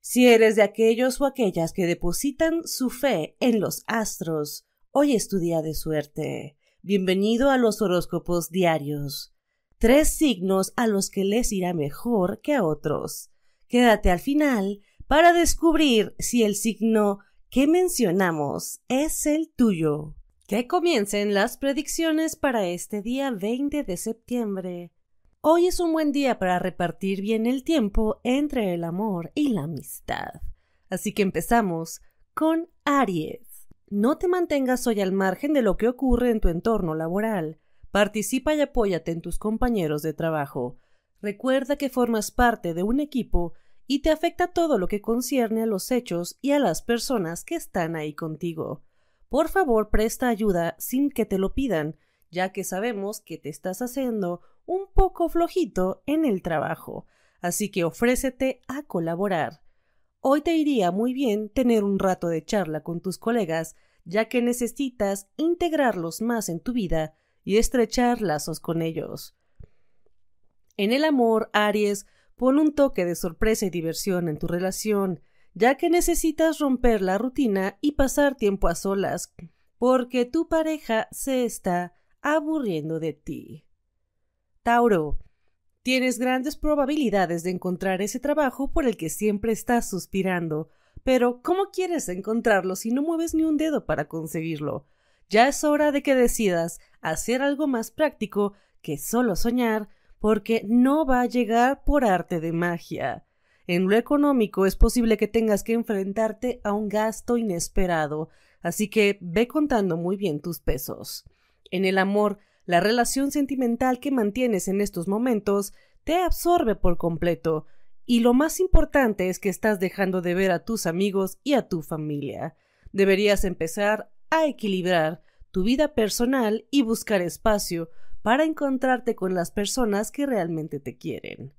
Si eres de aquellos o aquellas que depositan su fe en los astros, hoy es tu día de suerte. Bienvenido a los horóscopos diarios. Tres signos a los que les irá mejor que a otros. Quédate al final para descubrir si el signo que mencionamos es el tuyo. Que comiencen las predicciones para este día 20 de septiembre. Hoy es un buen día para repartir bien el tiempo entre el amor y la amistad. Así que empezamos con Aries. No te mantengas hoy al margen de lo que ocurre en tu entorno laboral. Participa y apóyate en tus compañeros de trabajo. Recuerda que formas parte de un equipo y te afecta todo lo que concierne a los hechos y a las personas que están ahí contigo. Por favor, presta ayuda sin que te lo pidan, ya que sabemos que te estás haciendo un poco flojito en el trabajo, así que ofrécete a colaborar. Hoy te iría muy bien tener un rato de charla con tus colegas, ya que necesitas integrarlos más en tu vida y estrechar lazos con ellos. En el amor, Aries, pon un toque de sorpresa y diversión en tu relación, ya que necesitas romper la rutina y pasar tiempo a solas, porque tu pareja se está aburriendo de ti. Tauro. Tienes grandes probabilidades de encontrar ese trabajo por el que siempre estás suspirando. Pero, ¿cómo quieres encontrarlo si no mueves ni un dedo para conseguirlo? Ya es hora de que decidas hacer algo más práctico que solo soñar, porque no va a llegar por arte de magia. En lo económico es posible que tengas que enfrentarte a un gasto inesperado, así que ve contando muy bien tus pesos. En el amor la relación sentimental que mantienes en estos momentos te absorbe por completo, y lo más importante es que estás dejando de ver a tus amigos y a tu familia. Deberías empezar a equilibrar tu vida personal y buscar espacio para encontrarte con las personas que realmente te quieren.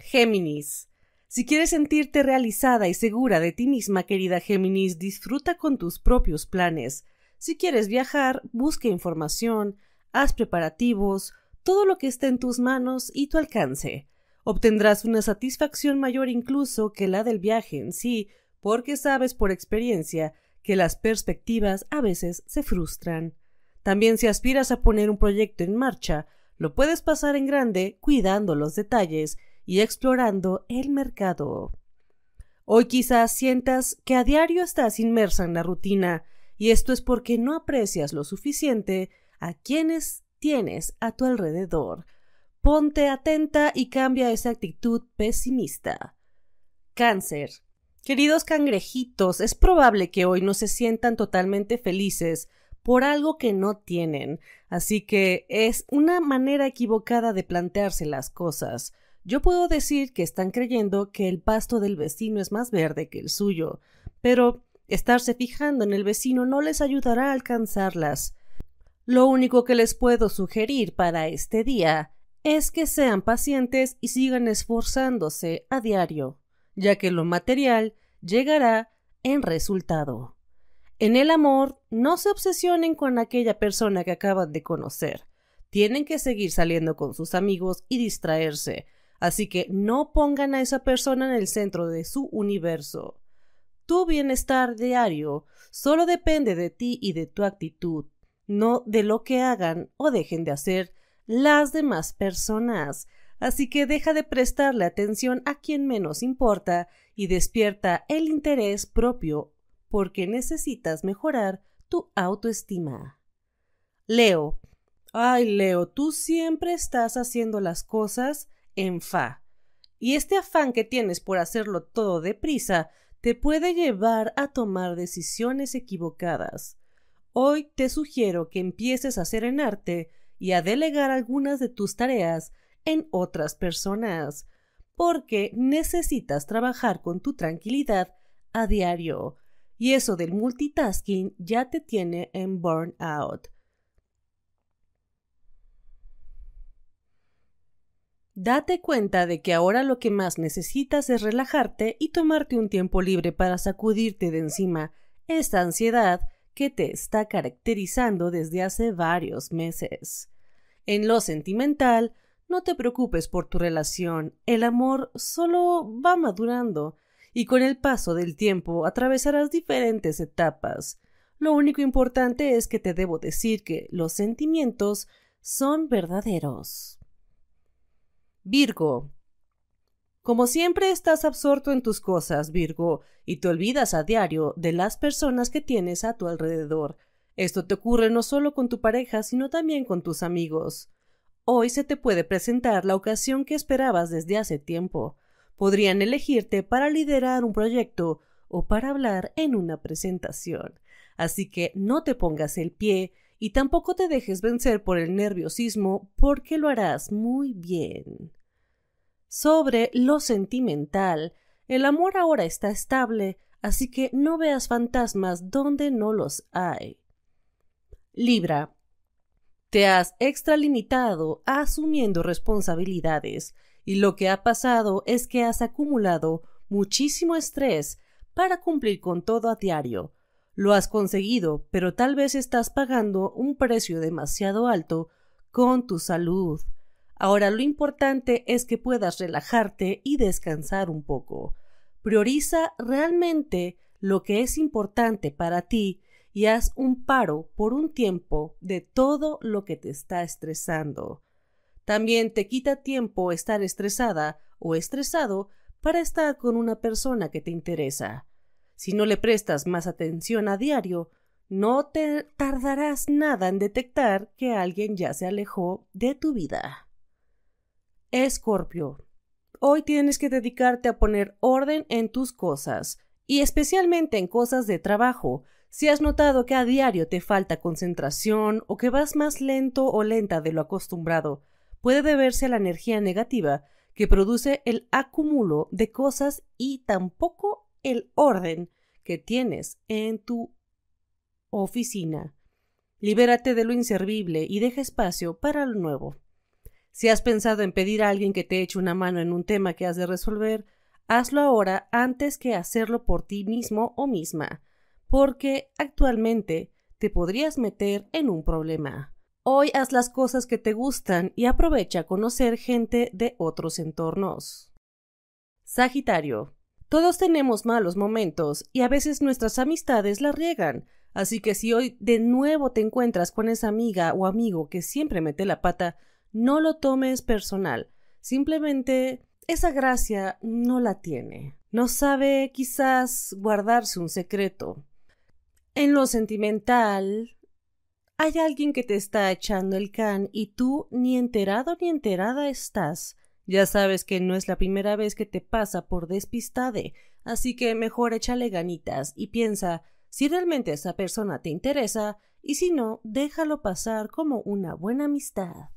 Géminis. Si quieres sentirte realizada y segura de ti misma, querida Géminis, disfruta con tus propios planes. Si quieres viajar, busca información, haz preparativos, todo lo que esté en tus manos y tu alcance. Obtendrás una satisfacción mayor incluso que la del viaje en sí, porque sabes por experiencia que las perspectivas a veces se frustran. También si aspiras a poner un proyecto en marcha, lo puedes pasar en grande cuidando los detalles y explorando el mercado. Hoy quizás sientas que a diario estás inmersa en la rutina, y esto es porque no aprecias lo suficiente a quienes tienes a tu alrededor. Ponte atenta y cambia esa actitud pesimista. Cáncer. Queridos cangrejitos, es probable que hoy no se sientan totalmente felices por algo que no tienen, así que es una manera equivocada de plantearse las cosas. Yo puedo decir que están creyendo que el pasto del vecino es más verde que el suyo, pero Estarse fijando en el vecino no les ayudará a alcanzarlas. Lo único que les puedo sugerir para este día es que sean pacientes y sigan esforzándose a diario, ya que lo material llegará en resultado. En el amor, no se obsesionen con aquella persona que acaban de conocer. Tienen que seguir saliendo con sus amigos y distraerse, así que no pongan a esa persona en el centro de su universo. Tu bienestar diario solo depende de ti y de tu actitud, no de lo que hagan o dejen de hacer las demás personas. Así que deja de prestarle atención a quien menos importa y despierta el interés propio porque necesitas mejorar tu autoestima. Leo. Ay, Leo, tú siempre estás haciendo las cosas en fa. Y este afán que tienes por hacerlo todo deprisa te puede llevar a tomar decisiones equivocadas. Hoy te sugiero que empieces a serenarte y a delegar algunas de tus tareas en otras personas, porque necesitas trabajar con tu tranquilidad a diario, y eso del multitasking ya te tiene en burnout. Date cuenta de que ahora lo que más necesitas es relajarte y tomarte un tiempo libre para sacudirte de encima esta ansiedad que te está caracterizando desde hace varios meses. En lo sentimental, no te preocupes por tu relación, el amor solo va madurando y con el paso del tiempo atravesarás diferentes etapas. Lo único importante es que te debo decir que los sentimientos son verdaderos. Virgo. Como siempre estás absorto en tus cosas, Virgo, y te olvidas a diario de las personas que tienes a tu alrededor. Esto te ocurre no solo con tu pareja, sino también con tus amigos. Hoy se te puede presentar la ocasión que esperabas desde hace tiempo. Podrían elegirte para liderar un proyecto o para hablar en una presentación. Así que no te pongas el pie y tampoco te dejes vencer por el nerviosismo porque lo harás muy bien sobre lo sentimental, el amor ahora está estable, así que no veas fantasmas donde no los hay. Libra. Te has extralimitado asumiendo responsabilidades, y lo que ha pasado es que has acumulado muchísimo estrés para cumplir con todo a diario. Lo has conseguido, pero tal vez estás pagando un precio demasiado alto con tu salud, Ahora lo importante es que puedas relajarte y descansar un poco. Prioriza realmente lo que es importante para ti y haz un paro por un tiempo de todo lo que te está estresando. También te quita tiempo estar estresada o estresado para estar con una persona que te interesa. Si no le prestas más atención a diario, no te tardarás nada en detectar que alguien ya se alejó de tu vida. Escorpio, hoy tienes que dedicarte a poner orden en tus cosas, y especialmente en cosas de trabajo. Si has notado que a diario te falta concentración o que vas más lento o lenta de lo acostumbrado, puede deberse a la energía negativa que produce el acumulo de cosas y tampoco el orden que tienes en tu oficina. Libérate de lo inservible y deja espacio para lo nuevo. Si has pensado en pedir a alguien que te eche una mano en un tema que has de resolver, hazlo ahora antes que hacerlo por ti mismo o misma, porque actualmente te podrías meter en un problema. Hoy haz las cosas que te gustan y aprovecha conocer gente de otros entornos. Sagitario. Todos tenemos malos momentos y a veces nuestras amistades la riegan, así que si hoy de nuevo te encuentras con esa amiga o amigo que siempre mete la pata, no lo tomes personal. Simplemente esa gracia no la tiene. No sabe quizás guardarse un secreto. En lo sentimental, hay alguien que te está echando el can y tú ni enterado ni enterada estás. Ya sabes que no es la primera vez que te pasa por despistade, así que mejor échale ganitas y piensa si realmente esa persona te interesa y si no, déjalo pasar como una buena amistad.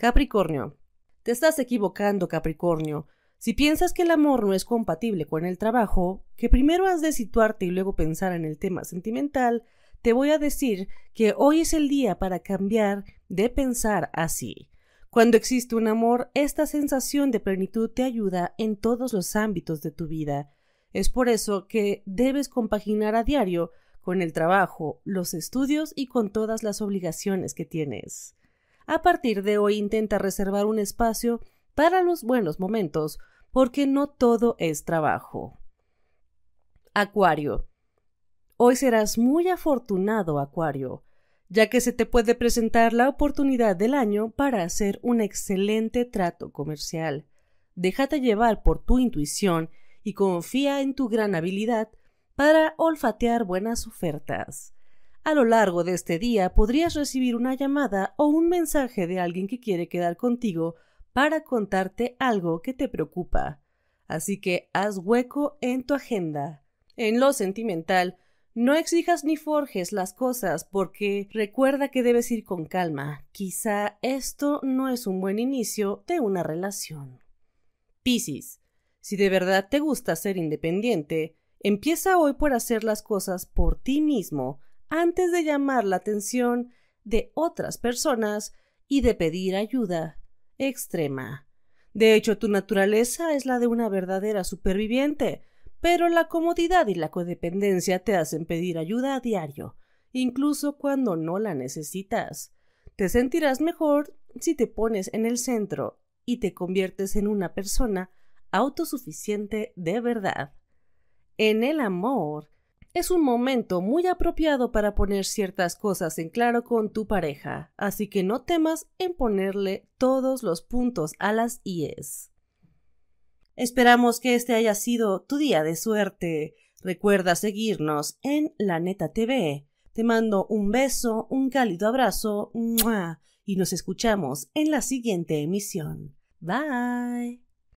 Capricornio. Te estás equivocando, Capricornio. Si piensas que el amor no es compatible con el trabajo, que primero has de situarte y luego pensar en el tema sentimental, te voy a decir que hoy es el día para cambiar de pensar así. Cuando existe un amor, esta sensación de plenitud te ayuda en todos los ámbitos de tu vida. Es por eso que debes compaginar a diario con el trabajo, los estudios y con todas las obligaciones que tienes. A partir de hoy intenta reservar un espacio para los buenos momentos, porque no todo es trabajo. Acuario. Hoy serás muy afortunado, Acuario, ya que se te puede presentar la oportunidad del año para hacer un excelente trato comercial. Déjate llevar por tu intuición y confía en tu gran habilidad para olfatear buenas ofertas. A lo largo de este día podrías recibir una llamada o un mensaje de alguien que quiere quedar contigo para contarte algo que te preocupa. Así que haz hueco en tu agenda. En lo sentimental, no exijas ni forjes las cosas porque recuerda que debes ir con calma. Quizá esto no es un buen inicio de una relación. Piscis, si de verdad te gusta ser independiente, empieza hoy por hacer las cosas por ti mismo antes de llamar la atención de otras personas y de pedir ayuda extrema. De hecho, tu naturaleza es la de una verdadera superviviente, pero la comodidad y la codependencia te hacen pedir ayuda a diario, incluso cuando no la necesitas. Te sentirás mejor si te pones en el centro y te conviertes en una persona autosuficiente de verdad. En el amor, es un momento muy apropiado para poner ciertas cosas en claro con tu pareja, así que no temas en ponerle todos los puntos a las IES. Esperamos que este haya sido tu día de suerte. Recuerda seguirnos en La Neta TV. Te mando un beso, un cálido abrazo y nos escuchamos en la siguiente emisión. Bye.